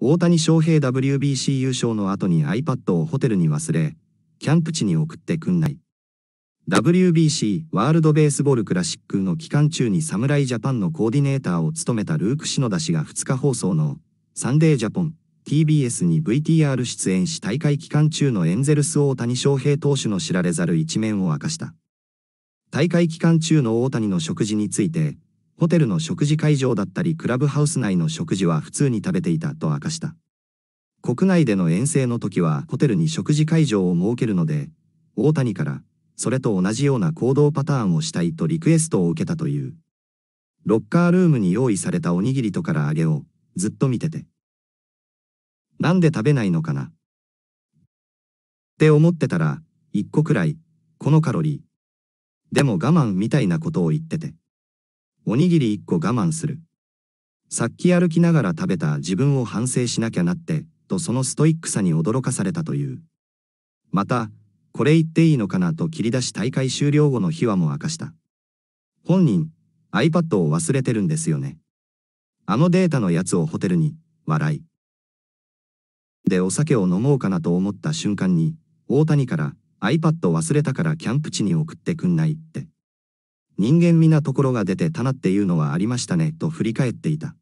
大谷翔平 WBC 優勝の後に iPad をホテルに忘れ、キャンプ地に送ってくんない。WBC ワールドベースボールクラシックの期間中に侍ジャパンのコーディネーターを務めたルーク・篠田氏が2日放送のサンデージャポン TBS に VTR 出演し大会期間中のエンゼルス大谷翔平投手の知られざる一面を明かした。大会期間中の大谷の食事について、ホテルの食事会場だったりクラブハウス内の食事は普通に食べていたと明かした。国内での遠征の時はホテルに食事会場を設けるので、大谷から、それと同じような行動パターンをしたいとリクエストを受けたという。ロッカールームに用意されたおにぎりとから揚げを、ずっと見てて。なんで食べないのかなって思ってたら、一個くらい、このカロリー。でも我慢みたいなことを言ってて。おにぎり1個我慢する。さっき歩きながら食べた自分を反省しなきゃなって、とそのストイックさに驚かされたという。また、これ言っていいのかなと切り出し大会終了後の秘話も明かした。本人、iPad を忘れてるんですよね。あのデータのやつをホテルに、笑い。でお酒を飲もうかなと思った瞬間に、大谷から iPad 忘れたからキャンプ地に送ってくんないって。人間なところが出てたなっていうのはありましたね、と振り返っていた。